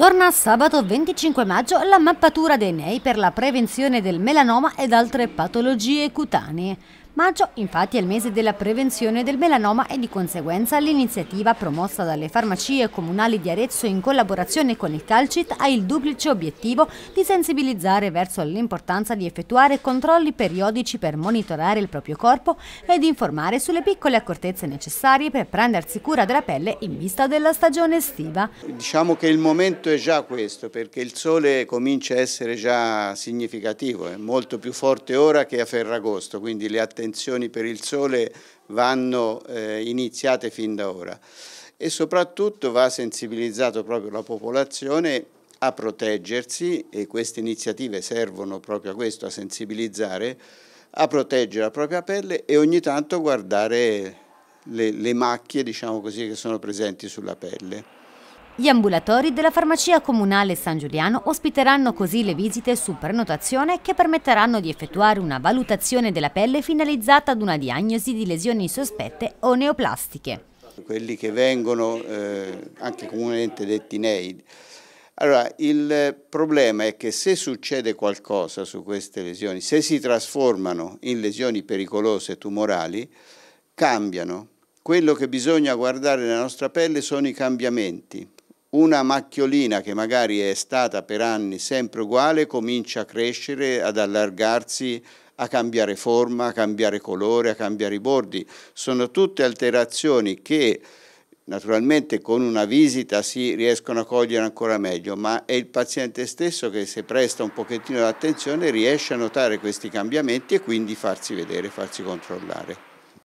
Torna sabato 25 maggio la mappatura dei NEI per la prevenzione del melanoma ed altre patologie cutanee. Maggio infatti è il mese della prevenzione del melanoma e di conseguenza l'iniziativa promossa dalle farmacie comunali di Arezzo in collaborazione con il Calcit ha il duplice obiettivo di sensibilizzare verso l'importanza di effettuare controlli periodici per monitorare il proprio corpo ed informare sulle piccole accortezze necessarie per prendersi cura della pelle in vista della stagione estiva. Diciamo che il momento è già questo perché il sole comincia a essere già significativo, è molto più forte ora che a Ferragosto, quindi le attenzioni sospensioni per il sole vanno eh, iniziate fin da ora e soprattutto va sensibilizzato proprio la popolazione a proteggersi e queste iniziative servono proprio a questo, a sensibilizzare, a proteggere la propria pelle e ogni tanto guardare le, le macchie diciamo così, che sono presenti sulla pelle. Gli ambulatori della farmacia comunale San Giuliano ospiteranno così le visite su prenotazione che permetteranno di effettuare una valutazione della pelle finalizzata ad una diagnosi di lesioni sospette o neoplastiche. Quelli che vengono eh, anche comunemente detti NEID. Allora, il problema è che se succede qualcosa su queste lesioni, se si trasformano in lesioni pericolose tumorali, cambiano. Quello che bisogna guardare nella nostra pelle sono i cambiamenti una macchiolina che magari è stata per anni sempre uguale comincia a crescere, ad allargarsi, a cambiare forma, a cambiare colore, a cambiare i bordi. Sono tutte alterazioni che naturalmente con una visita si riescono a cogliere ancora meglio, ma è il paziente stesso che se presta un pochettino d'attenzione riesce a notare questi cambiamenti e quindi farsi vedere, farsi controllare.